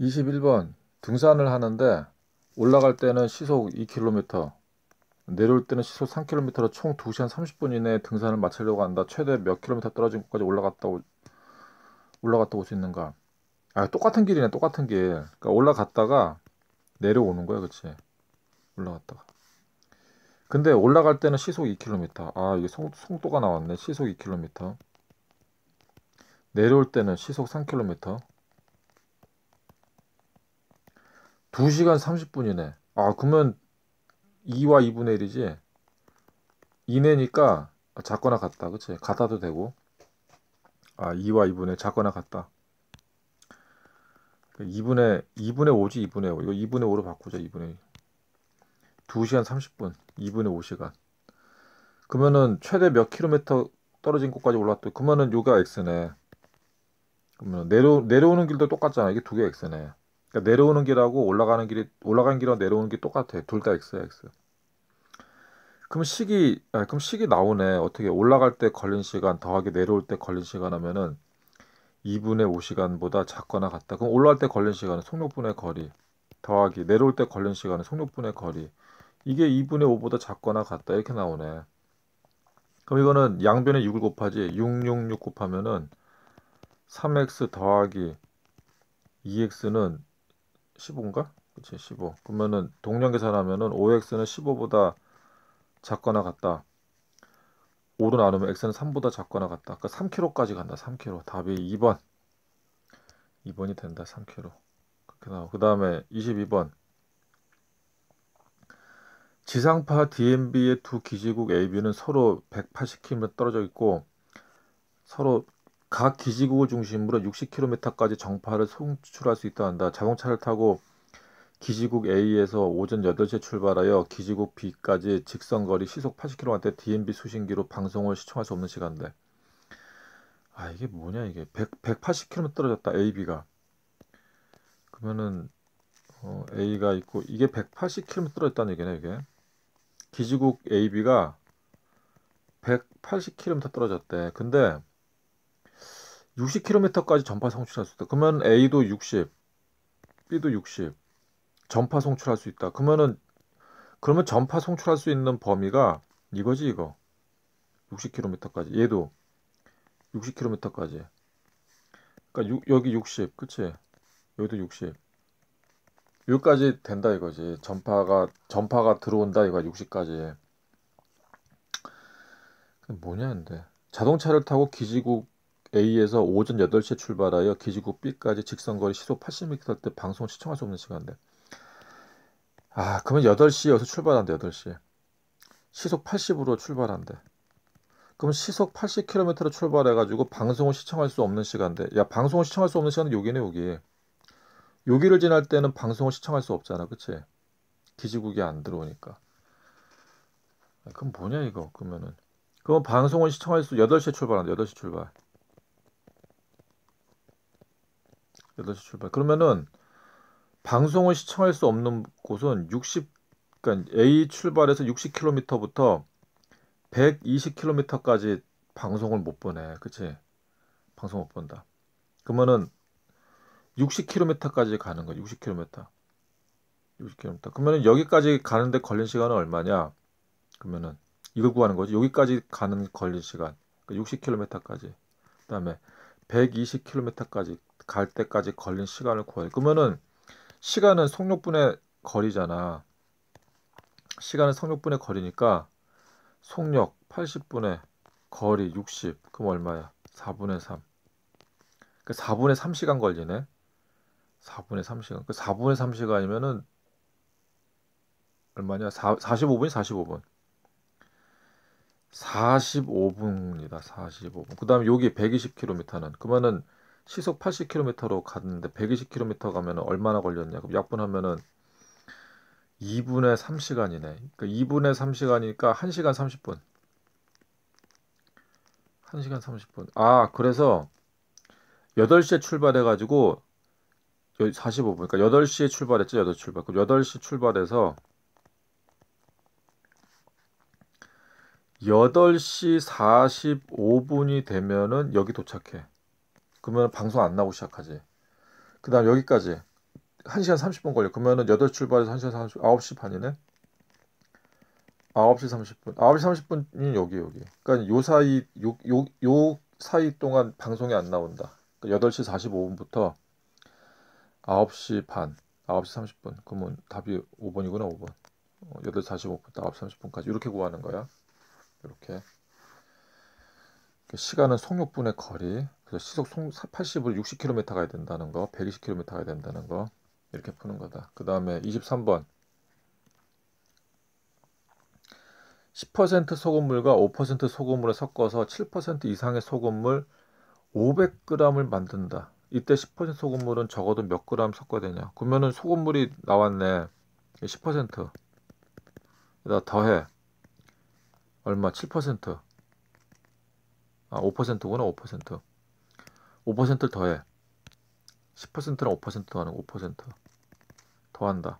21번 등산을 하는데 올라갈 때는 시속 2km 내려올 때는 시속 3km로 총 2시간 30분 이내에 등산을 마치려고 한다. 최대 몇 킬로미터 떨어진 곳까지 올라갔다 오, 올라갔다 올 수 있는가? 아 똑같은 길이네 똑같은 길. 그러니까 올라갔다가 내려오는 거야, 그치 올라갔다가. 근데 올라갈 때는 시속 2km. 아 이게 송, 송, 도가 나왔네. 시속 2km. 내려올 때는 시속 3km. 2시간 30분이네. 아, 그러면 2와 2분의 1이지? 2내니까 작거나 같다. 그치? 같아도 되고. 아, 2와 2분의 작거나 같다. 2분의 그러니까 2분의 5지 2분의 5. 이거 2분의 5로 바꾸자. 2분의 1. 2시간 30분. 2분의 5시간. 그러면은 최대 몇 킬로미터 떨어진 곳까지 올라왔다. 그러면은 요가 x네. 그러면 내려 내려오는 길도 똑같잖아. 이게 두개 x네. 그러니까 내려오는 길하고 올라가는 길이 올라간 길하고 내려오는 길 똑같아. 둘 다 x야 x. 그럼 식이 아, 그럼 식이 나오네. 어떻게 올라갈 때 걸린 시간 더하기 내려올 때 걸린 시간 하면은 2분의 5시간보다 작거나 같다. 그럼 올라갈 때 걸린 시간은 속력분의 거리 더하기 내려올 때 걸린 시간은 속력분의 거리 이게 2분의 5보다 작거나 같다 이렇게 나오네. 그럼 이거는 양변에 6을 곱하지 666 곱하면은 3x 더하기 2x는 15인가? 그치 15. 그러면은 동량 계산하면은 5x는 15보다 작거나 같다. 5로 나누면 x는 3보다 작거나 같다. 그러니까 3kg까지 간다. 3kg. 답이 2번. 2번이 된다. 3kg. 그렇게 나오 그다음에 22번. 지상파 DMB의 두 기지국 AB는 서로 180km 떨어져 있고 서로 각 기지국을 중심으로 60km까지 정파를 송출할 수 있다 한다. 자동차를 타고 기지국 A에서 오전 8시에 출발하여 기지국 B까지 직선거리 시속 80km대 DMB 수신기로 방송을 시청할 수 없는 시간대. 아 이게 뭐냐 이게 100, 180km 떨어졌다 AB가. 그러면은 어, A가 있고 이게 180km 떨어졌다는 얘기네 이게. 기지국 AB가 180km 떨어졌대. 근데 60km까지 전파 송출할 수 있다. 그러면 A도 60, B도 60 전파 송출할 수 있다. 그러면은 그러면 전파 송출할 수 있는 범위가 이거지 이거 60km까지 얘도 60km까지 그러니까 6, 여기 60 그치 여기도 60 여기까지 된다 이거지 전파가 전파가 들어온다 이거 60까지 뭐냐 근데 자동차를 타고 기지국 A에서 오전 8시에 출발하여 기지국 B까지 직선거리 시속 80m 때 방송 을 시청할 수 없는 시간대. 아, 그러면 8시에 여기서 출발한대, 8시에. 시속 80으로 출발한대. 그럼 시속 80km로 출발해가지고 방송을 시청할 수 없는 시간대. 야, 방송을 시청할 수 없는 시간은 여기네, 여기. 여기를 지날 때는 방송을 시청할 수 없잖아, 그치? 기지국이 안 들어오니까. 그럼 뭐냐, 이거, 그러면은. 그럼 방송을 시청할 수, 8시에 출발한다, 8시 출발. 여덟 시 출발. 그러면은 방송을 시청할 수 없는 곳은 60 그러니까 A 출발해서 60km부터 120km까지 방송을 못보네 그치? 방송 못 본다. 그러면은 60km까지 가는 거야. 60km. 60km. 그러면은 여기까지 가는데 걸린 시간은 얼마냐? 그러면은 이걸 구하는 거지. 여기까지 가는 걸린 시간. 그러니까 60km까지. 그다음에 120km까지 갈 때까지 걸린 시간을 구해 그러면은 시간은 속력분의 거리잖아. 시간은 속력분의 거리니까 속력 80분의 거리 60. 그럼 얼마야? 4분의 3. 그 그러니까 4분의 3시간 걸리네. 4분의 3시간. 그 그러니까 4분의 3시간이면은 얼마냐? 4, 45분이 45분. 45분입니다. 45분. 그다음에 여기 120km는 그러면은 시속 80km로 갔는데 120km 가면 얼마나 걸렸냐? 그럼 약분하면은 2분의 3시간이네. 그러니까 2분의 3시간이니까 1시간 30분. 1시간 30분. 아, 그래서 8시에 출발해 가지고 45분. 그러니까 8시에 출발했죠. 8시 출발. 그럼 8시 출발해서 8시4 5 분이 되면은 여기 도착해. 그러면 방송 안 나오고 시작하지. 그 다음 여기까지. 1시간3 0분 걸려. 그러면은 8시 출발해서 1시간삼0분9시 반이네? 9시3 0 분. 9시3 0 분이 여기, 여기. 그니까요 사이, 요, 요, 요 사이 동안 방송이 안 나온다. 그러니까 여8시4 5 분부터 9시 반, 9시3 0 분. 그러면 답이 5번이구나5번8시4 어, 5 분부터 9시3 0 분까지. 이렇게 구하는 거야. 이렇게 시간은 속력분의 거리 그래서 시속 80을 60km 가야 된다는 거 120km 가야 된다는 거 이렇게 푸는 거다 그 다음에 23번 10% 소금물과 5% 소금물을 섞어서 7% 이상의 소금물 500g을 만든다 이때 10% 소금물은 적어도 몇 그램 섞어야 되냐 그러면은 소금물이 나왔네 10%에다 더해 얼마 7%. 아, 5%구나, 5%. 5%를 더해. 10%랑 5% 더하는 5% 더한다.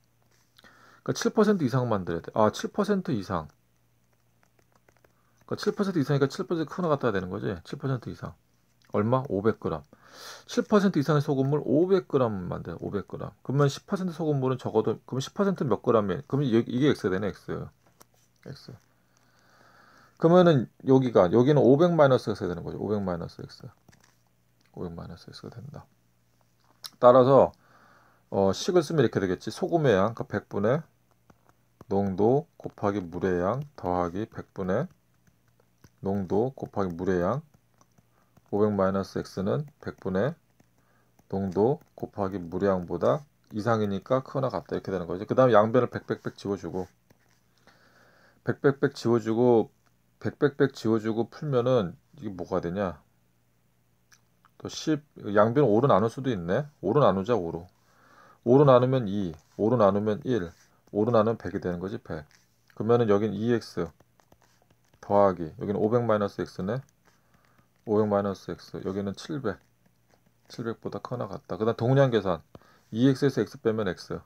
그러니까 7% 이상 만들어야 돼. 아, 7% 이상. 그러니까 7% 이상이니까 7% 크나 갖다야 되는 거지. 7% 이상. 얼마? 500g. 7% 이상의 소금물 500g 만 돼. 500g. 그러면 10% 소금물은 적어도 그럼 10%몇 g이면 그럼 이게 x가 되네, x. x. 그러면은 여기가 여기는 500 마이너스 x가 되는 거죠. 500 마이너스 x. 500 마이너스 x가 된다. 따라서 어, 식을 쓰면 이렇게 되겠지. 소금의 양, 그 100분의 농도 곱하기 물의 양 더하기 100분의 농도 곱하기 물의 양 500 마이너스 x는 100분의 농도 곱하기 물의 양보다 이상이니까 크거나 같다 이렇게 되는 거죠. 그 다음에 양변을 100, 100, 100 지워주고 100, 100, 100 지워주고 백백백 지워주고 풀면은 이게 뭐가 되냐 또 10, 양변 5로 나눌 수도 있네 5로 나누자 5로 5로 나누면 2 5로 나누면 1 5로 나누면 100이 되는 거지 100 그러면은 여긴 2x e 더하기 여기는 500 x네 500마 x 여기는 700 700보다 커나 같다 그 다음 동량 계산 2x에서 e x 빼면 x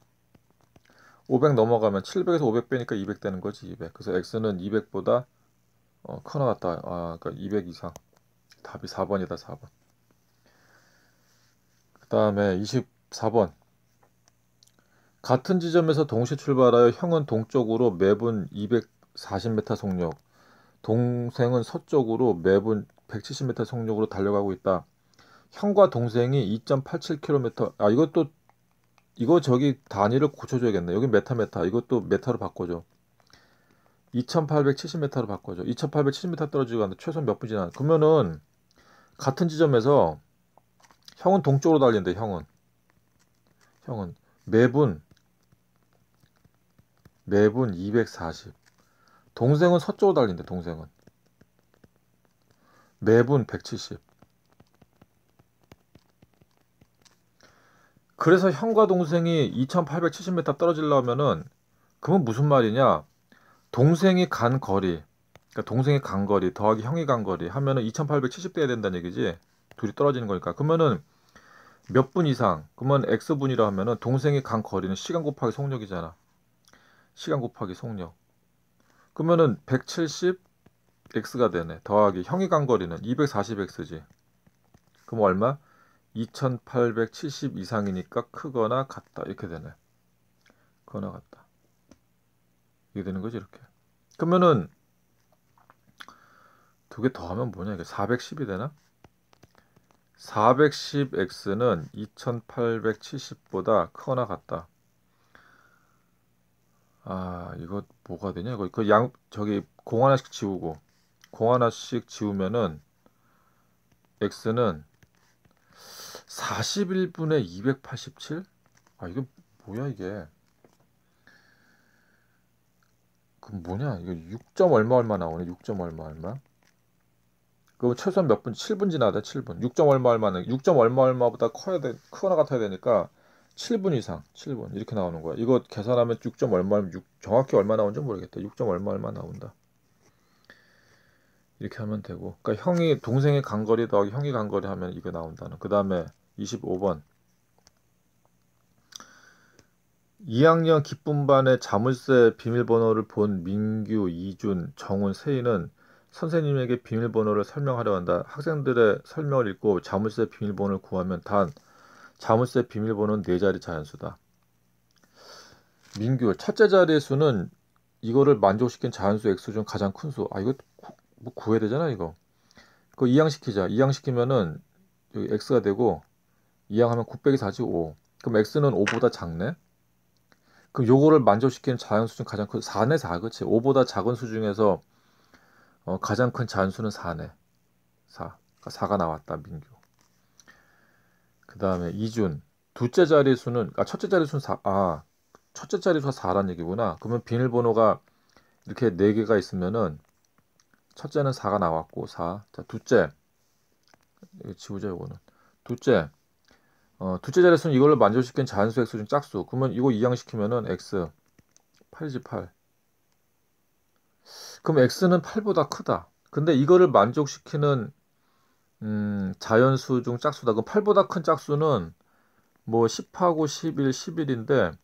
500 넘어가면 700에서 500 빼니까 200 되는 거지 200 그래서 x는 200보다 어, 큰일 났다. 아, 그러니까 200 이상. 답이 4번이다, 4번. 그 다음에 24번. 같은 지점에서 동시 출발하여 형은 동쪽으로 매분 240m 속력, 동생은 서쪽으로 매분 170m 속력으로 달려가고 있다. 형과 동생이 2.87km. 아 이것도 이거 저기 단위를 고쳐줘야겠네. 여기 메타 메타. 이것도 메타로 바꿔줘. 2,870m로 바꿔줘. 2,870m 떨어지고 가는 최소 몇 분 지나? 그러면은 같은 지점에서 형은 동쪽으로 달린대 형은 형은 매분 매분 240. 동생은 서쪽으로 달린대. 동생은 매분 170. 그래서 형과 동생이 2,870m 떨어지려면은 그건 무슨 말이냐? 동생이 간 거리, 그러니까 동생이 간 거리 더하기 형이 간 거리 하면은 2,870대야 된다는 얘기지. 둘이 떨어지는 거니까. 그러면은 몇 분 이상, 그러면 x분이라 하면은 동생이 간 거리는 시간 곱하기 속력이잖아. 시간 곱하기 속력. 그러면은 170 x가 되네. 더하기 형이 간 거리는 240x지. 그럼 얼마? 2870 이상이니까 크거나 같다. 이렇게 되네. 크거나 같다. 이게 되는 거죠 이렇게 그러면은 두 개더 하면 뭐냐 이게 410이 되나 410x는 2870보다 크거나 같다 아 이거 뭐가 되냐 이거 그양 저기 공 하나씩 지우고 공 하나씩 지우면은 x는 41분의 287? 아이거 뭐야 이게 그 뭐냐 이거 6점 얼마 얼마 나오네 6점 얼마 얼마 그럼 최소한 몇 분? 7분 지나다 7분 6점 얼마 얼마는 6점 얼마 얼마보다 커야 돼 크거나 같아야 되니까 7분 이상 7분 이렇게 나오는 거야 이거 계산하면 6점 얼마 6 정확히 얼마 나온지 모르겠다 6점 얼마 얼마 나온다 이렇게 하면 되고 그러니까 형이 동생의 간거리 더하기 형이 간거리 하면 이거 나온다는 그 다음에 25번 2학년 기쁨반의 자물쇠 비밀번호를 본 민규, 이준, 정훈, 세희는 선생님에게 비밀번호를 설명하려 한다. 학생들의 설명을 읽고 자물쇠 비밀번호를 구하면 단 자물쇠 비밀번호는 네 자리 자연수다. 민규 첫째 자리의 수는 이거를 만족시킨 자연수 x 중 가장 큰 수. 아 이거 뭐 구해야 되잖아 이거. 그 이항시키자. 이항시키면은 여기 x가 되고 이항하면 9 빼기 45. 그럼 x는 5보다 작네. 그럼 요거를 만족시키는 자연수 중 가장 큰 4네 4 그치 5보다 작은 수 중에서 어, 가장 큰 자연수는 4네 4그 그러니까 4가 나왔다 민규 그 다음에 이준 둘째 자리 수는 아 첫째 자리 수는 4, 아 첫째 자리 수가 4란 얘기구나 그러면 비밀번호가 이렇게 4개가 있으면은 첫째는 4가 나왔고 4자 둘째 이 지우자 요거는 둘째 어, 둘째 자릿수는 이걸로 만족시킨 자연수 x 중 짝수. 그러면 이거 이항시키면은 x 8지 8. 그럼 x는 8보다 크다. 근데 이거를 만족시키는 음, 자연수 중 짝수다. 그럼 8보다 큰 짝수는 뭐 10하고 11, 11인데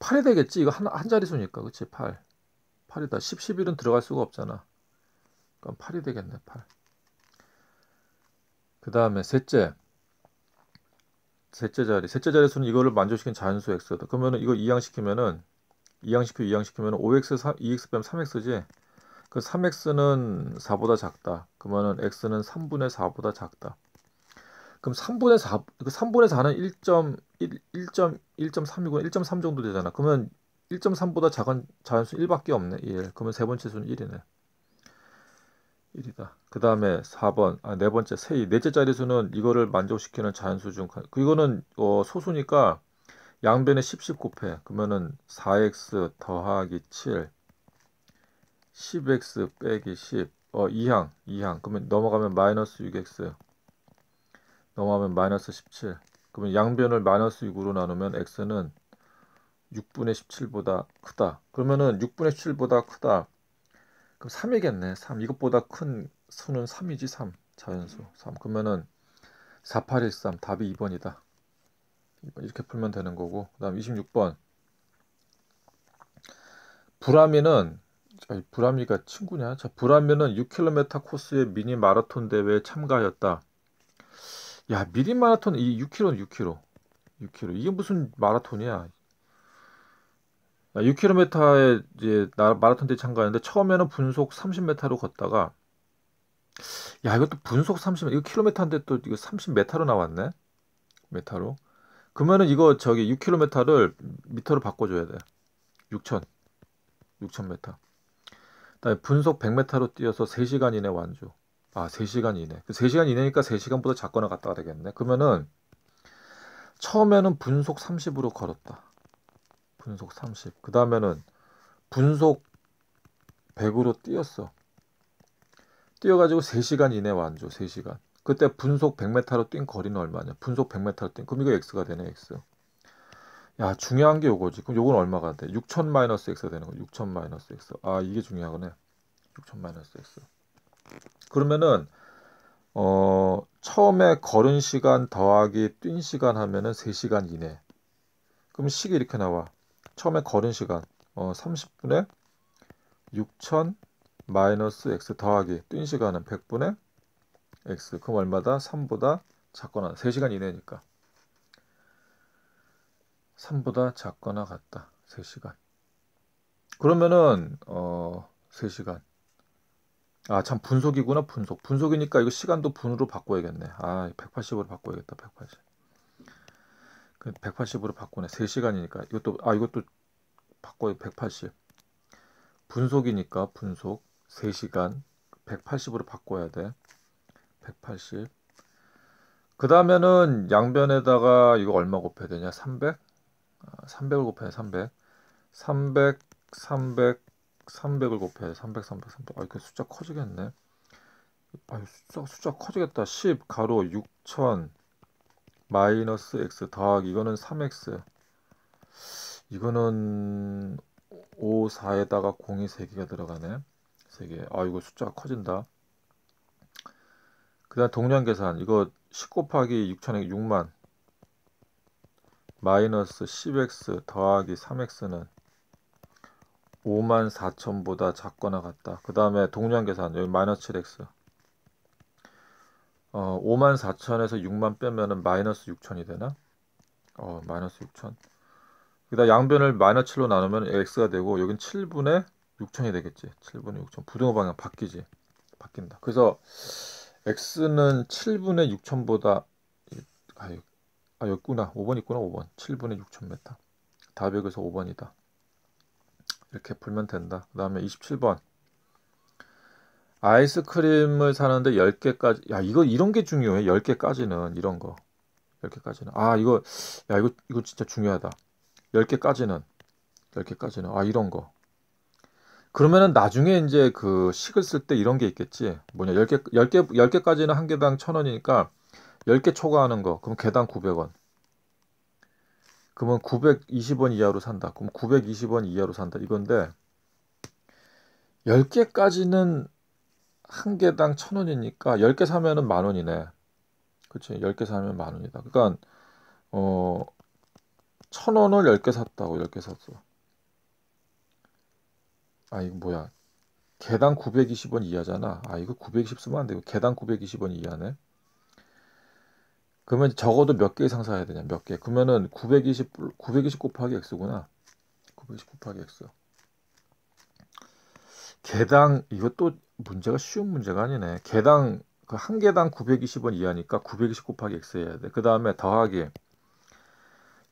8이 되겠지. 이거 한, 한 자릿수니까. 그치? 8. 8이다. 10, 11은 들어갈 수가 없잖아. 그럼 8이 되겠네. 8. 그 다음에 셋째. 셋째 자리. 셋째 자리 수는 이거를 만족시킨 자연수 x다. 그러면은 이거 이항시키면은 이항시켜 이항시키면은 5x 3, 2x 빼면 3x지. 그 3x는 4보다 작다. 그러면은 x는 3분의 4보다 작다. 그럼 3분의 4, 그 3분의 4는 1.1, 1.1.3이고 1.3 정도 되잖아. 그러면 1.3보다 작은 자연수 1밖에 없네. 1. 그러면 세 번째 수는 1이네. 1이다. 그 다음에 4번, 아, 네 번째, 세이. 넷째 자리수는 이거를 만족시키는 자연수 중, 그, 이거는 어, 소수니까 양변에 10, 10 곱해. 그러면은 4x 더하기 7, 10x 빼기 10, 어, 2항, 2항. 그러면 넘어가면 마이너스 6x, 넘어가면 마이너스 17. 그러면 양변을 마이너스 6으로 나누면 x는 6분의 17보다 크다. 그러면은 6분의 17보다 크다. 그럼 3이겠네. 3. 이것보다 큰 수는 3이지, 3. 자연수 3. 그러면은 4, 8, 1, 3. 답이 2번이다. 2번 이렇게 풀면 되는 거고. 그 다음 26번. 불암이는 불암이가 친구냐? 자, 불암이는 6km 코스의 미니 마라톤 대회에 참가하였다. 야, 미니 마라톤 이 6km는 6km. 6km. 이게 무슨 마라톤이야? 6km에 아, 이제 마라톤 대회 참가했는데 처음에는 분속 30m로 걷다가 야 이것도 분속 30 이거 킬로인데또 이거 30m로 나왔네 메타로 그러면은 이거 저기 6km를 미터로 바꿔줘야 돼 6천 6,000m. 다음에 분속 100m로 뛰어서 3시간 이내 완주. 아, 3시간 이내. 3시간 그 이내니까 3시간보다 작거나 갔다가 되겠네. 그러면은 처음에는 분속 30으로 걸었다. 분속 30. 그 다음에는 분속 100으로 뛰었어. 뛰어가지고 3시간 이내 완주, 3시간. 그때 분속 100m로 뛴 거리는 얼마냐? 분속 100m로 뛴. 그럼 이거 x가 되네, x. 야, 중요한 게 요거지. 그럼 요건 얼마가 돼? 6000 마이너스 x가 되는 거. 6000 마이너스 x. 아, 이게 중요하네. 6000 마이너스 x. 그러면은 어, 처음에 걸은 시간 더하기 뛴 시간 하면은 3시간 이내. 그럼 식이 이렇게 나와. 처음에 걸은 시간 어, 30분에 6000 마이너스 x 더하기 뛴 시간은 1 0 0분에 x 그럼 얼마다? 3보다 작거나 3시간 이내니까 3보다 작거나 같다 3시간 그러면은 어 3시간 아 참 분속이구나 분속 분속이니까 이거 시간도 분으로 바꿔야겠네 아 180으로 바꿔야겠다 180 180으로 그 바꾸네. 3시간이니까. 이것도, 아, 이것도 바꿔요. 180. 분속이니까 분속 3시간 180으로 바꿔야 돼. 180. 그 다음에는 양변에다가 이거 얼마 곱해야 되냐? 300? 300을 아, 곱해야 300. 300, 300, 300을 곱해야 돼. 300, 300, 300. 아, 이거 숫자 커지겠네. 아, 숫자, 숫자 커지겠다. 10 가로 6천 마이너스 x 더하기 이거는 3x 이거는 5, 4에다가 0이 3개가 들어가네 3개 아 이거 숫자가 커진다 그 다음 동량 계산 이거 10 곱하기 6천에 6만 마이너스 10x 더하기 3x는 5만 4천보다 작거나 같다 그 다음에 동량 계산 여기 마이너스 7x 어, 5만 4천에서 6만 빼면은 마이너스 6천이 되나? 어, 마이너스 6천. 그다 양변을 마이너스 7로 나누면 x가 되고 여긴 7분의 6천이 되겠지. 7분의 6천. 부등호 방향 바뀌지. 바뀐다. 그래서 x는 7분의 6천보다 아, 아여구나 5번 있구나. 5번. 7분의 6천 메타. 답이 여기서 5번이다. 이렇게 풀면 된다. 그 다음에 27번. 아이스크림을 사는데 10개까지 야 이거 이런 게 중요해 10개까지는 이런 거 10개까지는 아 이거 야 이거 이거 진짜 중요하다 10개까지는 10개까지는 아 이런 거 그러면은 나중에 이제 그 식을 쓸 때 이런 게 있겠지 뭐냐 10개 10개 10개까지는 한 개당 1000원이니까 10개 초과하는 거 그럼 개당 900원 그러면 920원 이하로 산다 그럼 920원 이하로 산다 이건데 10개까지는 한 개당 천 원이니까 열 개 사면은 만 원이네. 그치? 열개 사면 만 원이다. 그러니까 어, 천 원을 열 개 샀다고 열개 샀어. 아 이거 뭐야? 개당 920원 이하잖아. 아 이거 920 쓰면 안 되고 개당 920원 이하네. 그러면 적어도 몇 개 이상 사야 되냐? 몇 개? 그러면은 920 920 곱하기 x구나. 920 곱하기 x. 개당 이것도 문제가 쉬운 문제가 아니네. 개당 그 한 개당 920원 이하니까 920 곱하기 x 해야 돼. 그 다음에 더하기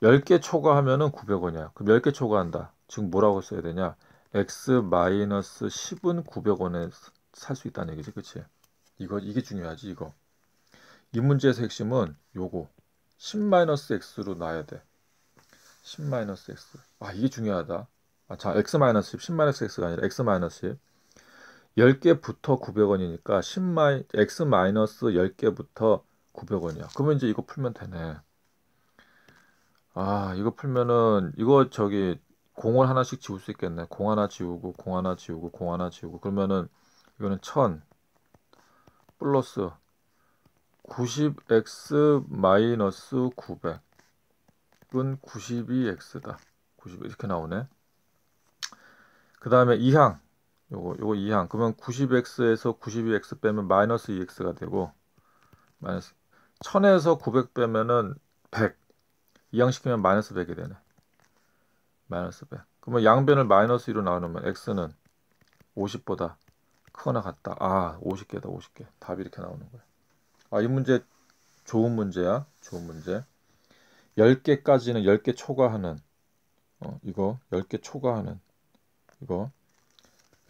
10개 초과하면은 900원이야. 그럼 10개 초과한다. 지금 뭐라고 써야 되냐? x 마이너스 10은 900원에 살 수 있다는 얘기지. 그치? 이거 이게 중요하지, 이거. 이 문제에서 핵심은 요거. 10 마이너스 x로 놔야 돼. 10 마이너스 x. 아, 이게 중요하다. 아, 자, x 마이너스 10, 10 마이너스 x가 아니라 x 마이너스 10. 10개부터 900원이니까 10마이, x 마이너스 10개부터 900원이야. 그러면 이제 이거 풀면 되네. 아, 이거 풀면은 이거 저기 공을 하나씩 지울 수 있겠네. 공 하나 지우고 공 하나 지우고 공 하나 지우고 그러면은 이거는 1000 플러스 90x 마이너스 900은 92x다. 90 이렇게 나오네. 그 다음에 이항 요거 요거 2항 그러면 90x에서 92x 빼면 마이너스 2x가 되고 마이너스 1000에서 900 빼면은 100 이항시키면 마이너스 100이 되네 마이너스 100 그러면 양변을 마이너스 2로 나누면 x는 50보다 크거나 같다 아 50개다 50개 답이 이렇게 나오는 거야 아이 문제 좋은 문제야 좋은 문제 10개까지는 10개 초과하는 어, 이거 10개 초과하는 이거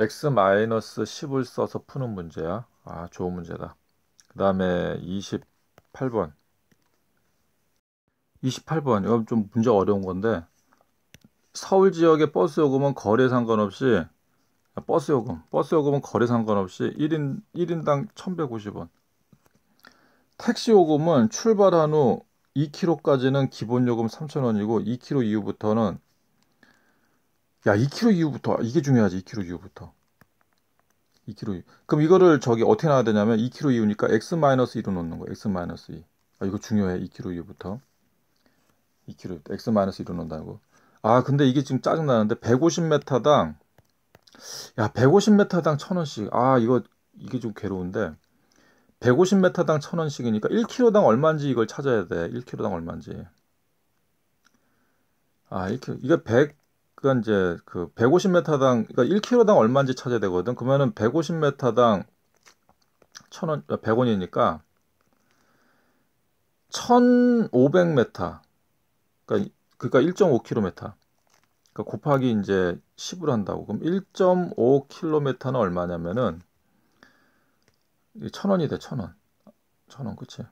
x-10을 써서 푸는 문제야. 아, 좋은 문제다. 그 다음에 28번. 28번. 이건 좀 문제 어려운 건데 서울 지역의 버스 요금은 거래 상관없이 아, 버스 요금, 버스 요금은 거래 상관없이 1인 1인당 1,150원. 택시 요금은 출발한 후 2km까지는 기본 요금 3,000원이고 2km 이후부터는 야, 2kg 이후부터 이게 중요하지. 2kg 이후부터. 2kg. 그럼 이거를 저기 어떻게 나와야 되냐면 2kg 이후니까 x 마이너스 2로 놓는 거. x 마이너스 2. 아, 이거 중요해. 2kg 이후부터. 2kg x 마이너스 2로 놓는다고. 아, 근데 이게 지금 짜증 나는데 150m당 야, 150m당 1,000원씩. 아, 이거 이게 좀 괴로운데. 150m당 1,000원씩이니까 1kg당 얼마인지 이걸 찾아야 돼. 1kg당 얼마인지. 아, 1kg. 이게 100 그러니까 이제 그 150m당 그러니까 1kg당 얼마인지 찾아야 되거든. 그러면은 150m당 1,000원 100원이니까 1,500m. 그러니까 그러니까 1.5km. 그러니까 곱하기 이제 10으로 한다고. 그럼 1.5km는 얼마냐면은 1,000원이 돼. 1,000원. 1,000원 그치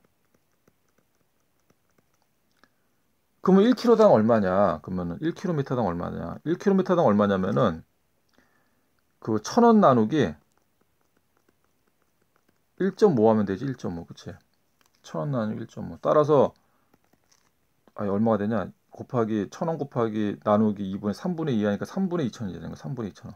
그러면 1km당 얼마냐? 그러면 1km당 얼마냐? 1km당 얼마냐면은 그천원 나누기 1.5 하면 되지 1.5 그치? 천원 나누기 1.5 따라서 아 얼마가 되냐? 곱하기 천원 곱하기 나누기 2분의 3분의 2 하니까 3분의 2천원이 되는 거야 3분의 2천원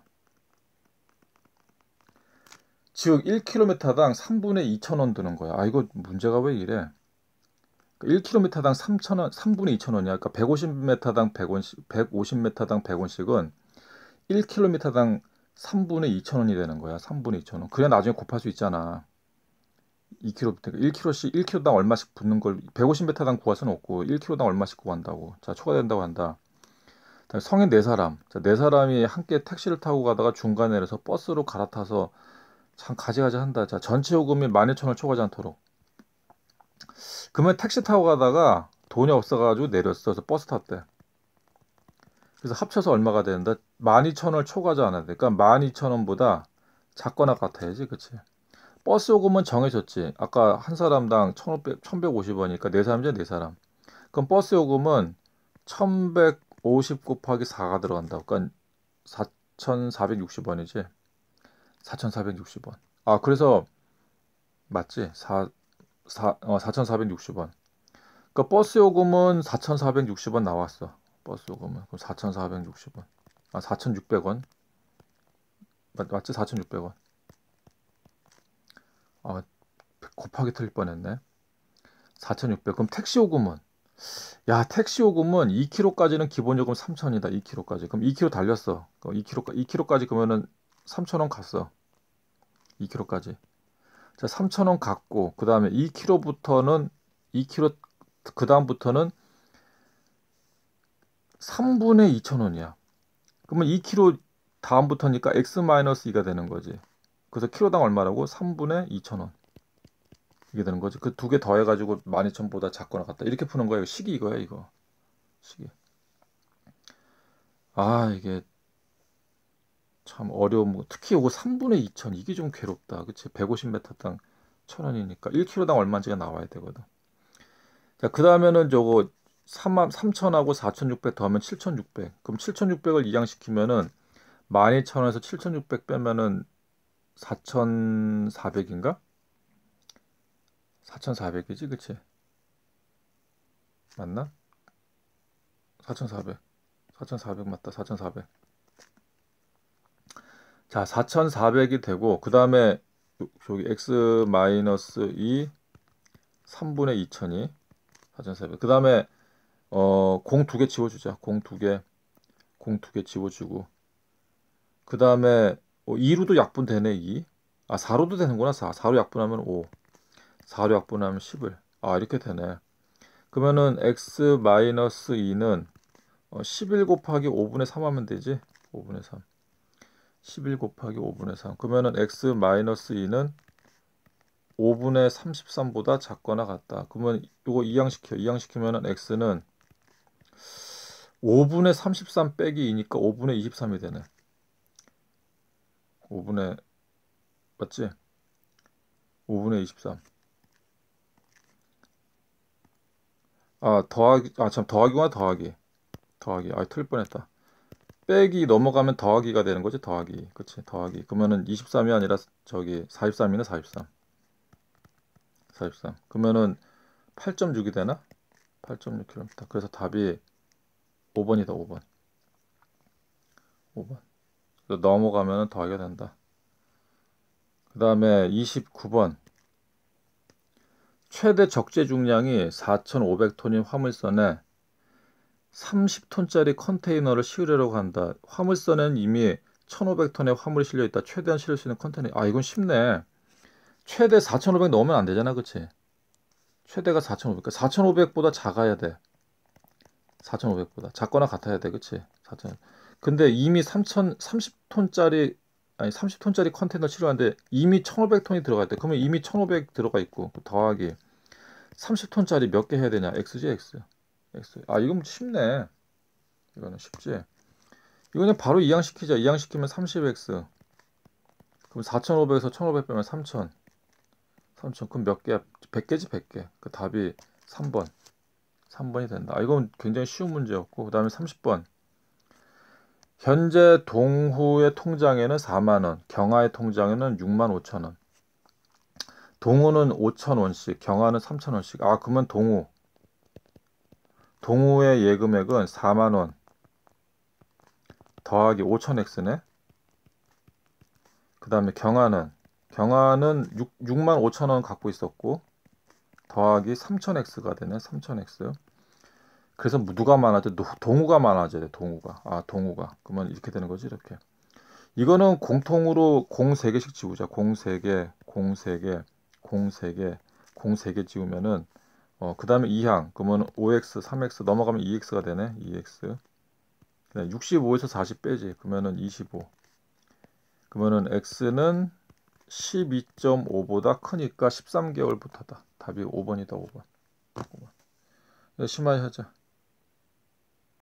즉 1km당 3분의 2천원 드는 거야 아 이거 문제가 왜 이래 1km당 3,000원, 3분의 2,000원이야. 그러니까 150m당 100원씩, 150m당 100원씩은 1km당 3분의 2,000원이 되는 거야. 3분의 2,000원. 그래 나중에 곱할 수 있잖아. 2km, 1km씩, 1km당 얼마씩 붙는 걸 150m당 구할 수는 없고 1km당 얼마씩 구한다고. 자, 초과된다고 한다. 성인 네 사람, 자, 네 사람이 함께 택시를 타고 가다가 중간에 내려서 버스로 갈아타서 참 가지가지 한다. 자, 전체 요금이 12,000원 초과지 하 않도록. 그러면 택시 타고 가다가 돈이 없어가지고 내렸어. 서 버스 탔대. 그래서 합쳐서 얼마가 되는데 12,000원을 초과하지 않았대. 그러니까 12,000원보다 작거나 같아야지. 그치? 버스 요금은 정해졌지. 아까 한 사람당 1,500, 1,150원이니까 네 사람이지, 네 사람. 그럼 버스 요금은 1,150 곱하기 4가 들어간다. 그러니까 4,460원이지. 4,460원. 아, 그래서 맞지? 4 사, 어, 4,460원. 그러니까 버스 요금은 4,460원 나왔어. 버스 요금은 그럼 4,460원. 아, 4,600원. 맞, 맞지? 4,600원. 아, 곱하기 틀릴 뻔했네. 4,600. 그럼 택시 요금은 야, 택시 요금은 2km까지는 기본 요금 3,000이다. 2km까지. 그럼 2km 달렸어. 그럼 2km 2km까지 그러면은 3,000원 갔어. 2km까지. 자, 3,000원 갖고 그다음에 2kg부터는 2kg 그다음부터는 3분의 2,000원이야. 그러면 2kg 다음부터니까 x-2가 되는 거지. 그래서 키로당 얼마라고? 3분의 2,000원. 이게 되는 거지. 그 두 개 더해 가지고 12,000보다 작거나 같다. 이렇게 푸는 거예요. 식이 이거야, 이거. 식이. 아, 이게 참 어려운 거. 특히 요거 3분의 2천 이게 좀 괴롭다. 그치? 150m당 천 원이니까 1 k m 당 얼마인지가 나와야 되거든. 자, 그 다음에는 저거 3만 3천하고 4,600 더하면 7,600. 그럼 7,600을 이양시키면은 12,000원에서 7,600 빼면은 4,400인가? 4,400이지, 그치? 맞나? 4,400. 4,400 맞다. 4,400. 자, 4,400이 되고 그 다음에 여기 x 마이너스 2 3분의 2 0이 4,400. 그 다음에 어, 공두 개 지워주자. 공 두 개, 공 두 개 지워주고. 그 다음에 어, 2로도 약분 되네 2. 아 4로도 되는구나 4. 4로 약분하면 5. 4로 약분하면 1 0을아 이렇게 되네. 그러면은 x 마이너스 2는 어, 11 곱하기 5분의 3 하면 되지. 5분의 3. 11 곱하기 5분의 3 그러면은 x 마이너스 2는 5분의 33보다 작거나 같다. 그러면 이거 이항시켜. 이항시키면은 x는 5분의 33 빼기 2니까 5분의 23이 되네. 5분의 맞지? 5분의 23. 아 더하기 아 참 더하기구나 더하기 더하기 아 틀릴 뻔했다 빼기 넘어가면 더하기가 되는 거지 더하기 그치 더하기 그러면은 23이 아니라 저기 43이네 43 43 그러면은 8.6이 되나? 8.6km 그래서 답이 5번이다 5번 5번 넘어가면 더하게 된다 그 다음에 29번 최대 적재 중량이 4,500톤인 화물선에 30톤짜리 컨테이너를 실으려고 한다. 화물선에는 이미 1,500톤의 화물이 실려 있다. 최대한 실을 수 있는 컨테이너. 아, 이건 쉽네. 최대 4,500 넣으면 안 되잖아. 그치 최대가 4,500. 그러니까 4,500보다 작아야 돼. 4,500보다 작거나 같아야 돼. 그치 4,000. 근데 이미 3,000 30톤짜리 아니 30톤짜리 컨테이너 치료하는데 이미 1,500톤이 들어가 있다. 그러면 이미 1,500 들어가 있고 더하기 30톤짜리 몇 개 해야 되냐? xg x. x. 아 이건 쉽네. 이거는 쉽지. 이거는 바로 이항시키자. 이항시키면 30x. 그럼 4,500에서 1,500 빼면 3,000. 3,000. 그럼 몇 개야? 100개지 100개. 그 답이 3번. 3번이 된다. 아, 이건 굉장히 쉬운 문제였고 그 다음에 30번. 현재 동후의 통장에는 4만원, 경하의 통장에는 6만 5천원. 동호는 5천원씩, 경하는 3천원씩. 아, 그러면 동호. 동호회 예금액은 4만원 더하기 5천엑스네그 다음에 경화는 경화는 6, 만 5천원 갖고 있었고 더하기 3천엑스가 되네. 3천엑스 그래서 누가 많아져? 동우가 많아져야 돼. 동우가. 아, 동우가. 그러면 이렇게 되는 거지. 이렇게. 이거는 공통으로 공 3개씩 지우자. 공 3개, 공 3개, 공 3개, 공 3개 지우면은 어, 그 다음에 2항. 그러면 5x, 3x 넘어가면 2x가 되네. 2x. 65에서 40 빼지. 그러면은 25. 그러면은 x는 12.5보다 크니까 13개월부터다. 답이 5번이다. 5번. 5번. 심하게 하자.